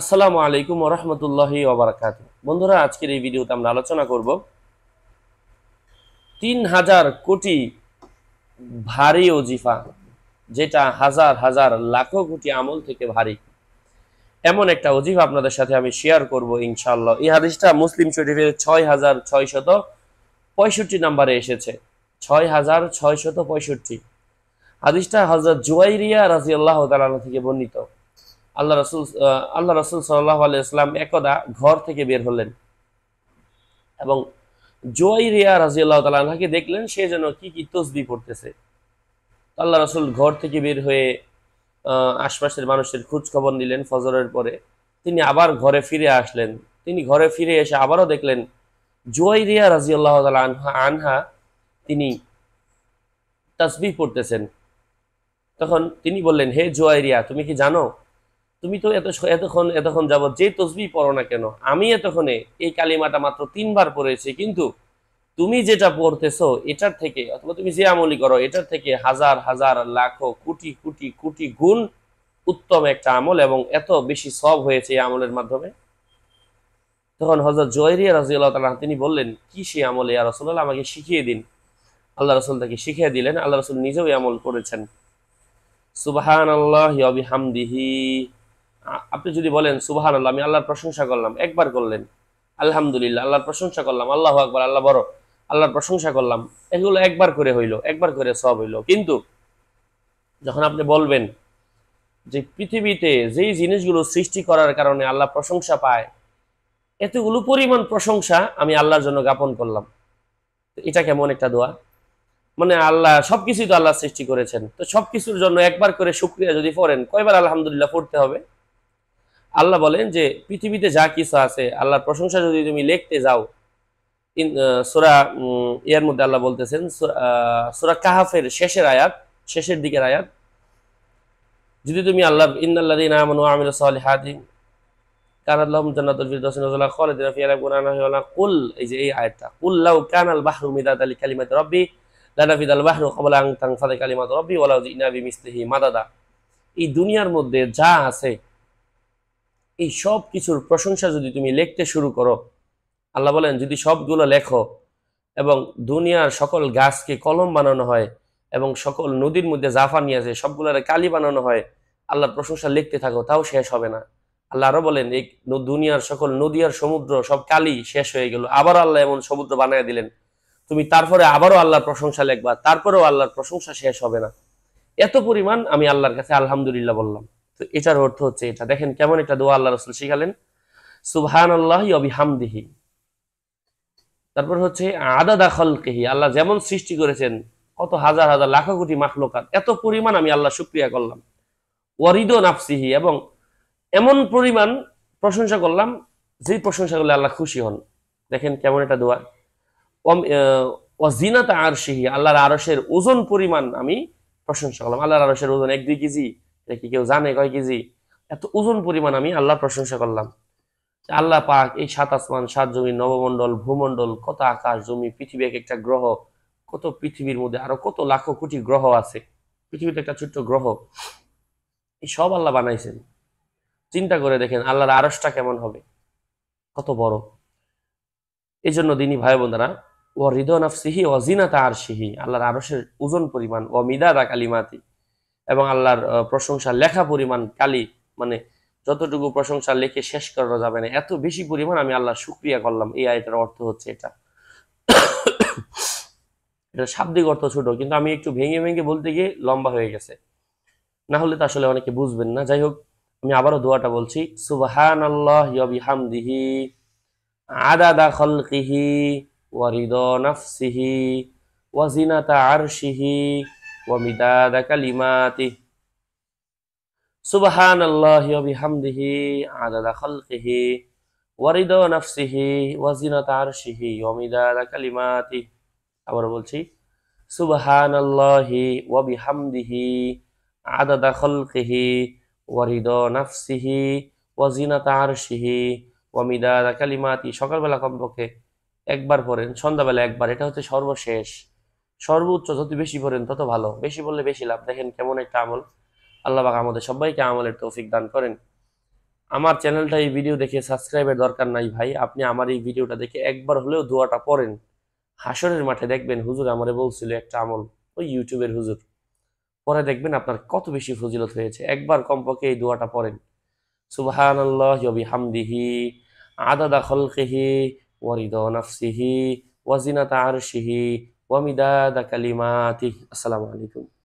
আসসালামু আলাইকুম রহমতুল্লাহি ওবরাকাত বন্ধুরা আজকের এই ভিডিওতে আমরা আলোচনা করব তিন হাজার কোটি ভারী ওজিফা যেটা হাজার হাজার লাখো কোটি আমল থেকে ভারী এমন একটা অজিফা আপনাদের সাথে আমি শেয়ার করব ইনশাল্লাহ এই হাদিসটা মুসলিম শরীফের ছয় হাজার ছয়শত পঁয়ষট্টি নাম্বারে এসেছে ছয় হাজার ছয়শত পঁয়ষট্টি হাদিসটা হজরত জুয়াইরিয়া রাজি আল্লাহ থেকে বর্ণিত আল্লাহ রসুল আল্লাহ রসুল সাল্লাহ আলি ইসলাম একদা ঘর থেকে বের হলেন এবং জোয়াইরিয়া রাজিয়াল্লাহ তালাকে দেখলেন সে যেন কি কি তসবি পড়তেছে আল্লাহ রসুল ঘর থেকে বের হয়ে আশপাশের মানুষের খোঁজ খবর নিলেন ফজরের পরে তিনি আবার ঘরে ফিরে আসলেন তিনি ঘরে ফিরে এসে আবারও দেখলেন জোয়াইরিয়া রাজিউল্লাহ আনহা আনহা তিনি তসবি পড়তেছেন তখন তিনি বললেন হে জোয়াইরিয়া তুমি কি জানো তুমি তো এত এতক্ষণ এতক্ষণ যাবৎ যে তসবি পড়ো না কেন আমি এতক্ষণে এই কালিমাটা মাত্র তিনবার পড়েছি কিন্তু তুমি যেটা পড়তেছ এটার থেকে অথবা তুমি যে আমলি করো এটার থেকে হাজার হাজার লাখ কোটি কোটি কোটি গুণ উত্তম একটা আমল এবং এত বেশি সব হয়েছে এই আমলের মাধ্যমে তখন হজরত জয়রিয়া রাজিউল্লাহ তালা তিনি বললেন কি সে আমল ইয়া রসুল্লাহ আমাকে শিখিয়ে দিন আল্লাহ রসুল তাকে শিখিয়ে দিলেন আল্লাহ রসুল নিজেও আমল করেছেন সুবাহান আল্লাহ হামদিহি আপনি যদি বলেন সুবাহান আল্লাহ আমি আল্লাহর প্রশংসা করলাম একবার করলেন আলহামদুলিল্লাহ আল্লাহর প্রশংসা করলাম আল্লাহ আকবর আল্লাহ বড় আল্লাহর প্রশংসা করলাম এগুলো একবার করে হইল একবার করে সব হইল কিন্তু যখন আপনি বলবেন যে পৃথিবীতে যেই জিনিসগুলো সৃষ্টি করার কারণে আল্লাহ প্রশংসা পায় এতগুলো পরিমাণ প্রশংসা আমি আল্লাহর জন্য জ্ঞাপন করলাম এটা কেমন একটা দোয়া মানে আল্লাহ সব কিছুই তো আল্লাহ সৃষ্টি করেছেন তো সব কিছুর জন্য একবার করে শুক্রিয়া যদি পড়েন কয়বার আলহামদুলিল্লাহ পড়তে হবে আল্লাহ বলেন যে পৃথিবীতে যা কিছু আছে আল্লাহর প্রশংসা যদি তুমি লিখতে যাও সোরা ইয়ার মধ্যে আল্লাহ বলতেছেন সোরা কাহাফের শেষের আয়াত শেষের দিকের আয়াত যদি তুমি আল্লাহ ইন্দাল্লাদিন এই যে এই কানাল মাদাদা এই দুনিয়ার মধ্যে যা আছে এই সব কিছুর প্রশংসা যদি তুমি লিখতে শুরু করো আল্লাহ বলেন যদি সবগুলো লেখো এবং দুনিয়ার সকল গাছকে কলম বানানো হয় এবং সকল নদীর মধ্যে জাফা নিয়ে আছে সবগুলোর কালি বানানো হয় আল্লাহর প্রশংসা লিখতে থাকো তাও শেষ হবে না আল্লাহ আরো বলেন এই দুনিয়ার সকল নদী আর সমুদ্র সব কালি শেষ হয়ে গেল আবার আল্লাহ এমন সমুদ্র বানিয়ে দিলেন তুমি তারপরে আবারও আল্লাহর প্রশংসা লেখবা তারপরেও আল্লাহর প্রশংসা শেষ হবে না এত পরিমাণ আমি আল্লাহর কাছে আলহামদুলিল্লাহ বললাম এটার অর্থ হচ্ছে এটা দেখেন কেমন একটা দোয়া আল্লাহ রসুল শিখালেন সুবহান আল্লাহ অবিহামদিহি তারপর হচ্ছে আদা দাখল কেহি আল্লাহ যেমন সৃষ্টি করেছেন কত হাজার হাজার লাখো কোটি মাখলোকাত এত পরিমাণ আমি আল্লাহ সুক্রিয়া করলাম ওয়ারিদ নাফসিহি এবং এমন পরিমাণ প্রশংসা করলাম যে প্রশংসা করলে আল্লাহ খুশি হন দেখেন কেমন এটা দোয়া আর সিহি আল্লাহর আরসের ওজন পরিমাণ আমি প্রশংসা করলাম আল্লাহর আরসের ওজন এক দুই কেজি কি কেউ জানে কয় কেজি এত ওজন পরিমাণ আমি আল্লাহ প্রশংসা করলাম আল্লাহ পাক এই সাত আসমান সাত জমি নবমন্ডল ভূমন্ডল কত আকাশ জমি পৃথিবী এক একটা গ্রহ কত পৃথিবীর মধ্যে আরো কত লাখো কোটি গ্রহ আছে পৃথিবীতে একটা ছোট্ট গ্রহ এই সব আল্লাহ বানাইছেন চিন্তা করে দেখেন আল্লাহর আরসটা কেমন হবে কত বড় এই জন্য দিনই ভাই বোনেরা ও হৃদয় নাফসিহি অজিনা তার সিহি আল্লাহর আরসের ওজন পরিমাণ ও মিদা দা কালিমাতি এবং আল্লাহর প্রশংসা লেখা পরিমাণ কালি মানে যতটুকু প্রশংসা লেখে শেষ করা যাবে না এত বেশি পরিমাণ আমি আল্লাহ সুক্রিয়া করলাম এই আয়টার অর্থ হচ্ছে এটা এটা শাব্দিক অর্থ ছোট কিন্তু আমি একটু ভেঙে ভেঙে বলতে গিয়ে লম্বা হয়ে গেছে না হলে তো আসলে অনেকে বুঝবেন না যাই হোক আমি আবারও দোয়াটা বলছি সুবাহান আল্লাহ আদা আদাদা খলকিহি ওয়ারিদ নাফসিহি ওয়াজিনাতা সিহি ومداد كلماته سبحان الله وبحمده عدد خلقه ورضا نفسه وزنة عرشه ومداد كلماته আবার বলছি سبحان الله وبحمده عدد خلقه ورضا نفسه وزنة عرشه ومداد كلماته সকালবেলা কমপক্ষে একবার পড়েন সন্ধ্যাবেলা একবার এটা হচ্ছে সর্বশেষ সর্বোচ্চ যত বেশি পড়েন তত ভালো বেশি বললে বেশি লাভ দেখেন কেমন একটা আমল আল্লাহ বাক আমাদের সবাইকে আমলের তৌফিক দান করেন আমার চ্যানেলটা এই ভিডিও দেখে সাবস্ক্রাইবের দরকার নাই ভাই আপনি আমার এই ভিডিওটা দেখে একবার হলেও দোয়াটা পড়েন হাসরের মাঠে দেখবেন হুজুর আমারে বলছিল একটা আমল ওই ইউটিউবের হুজুর পরে দেখবেন আপনার কত বেশি ফজিলত হয়েছে একবার কমপক্ষে এই দোয়াটা পড়েন সুবাহান আল্লাহ হামদিহি আদাদা খলকেহি ওয়ারিদ নাফসিহি তাহার সিহি wa midada kalimatih. Assalamualaikum.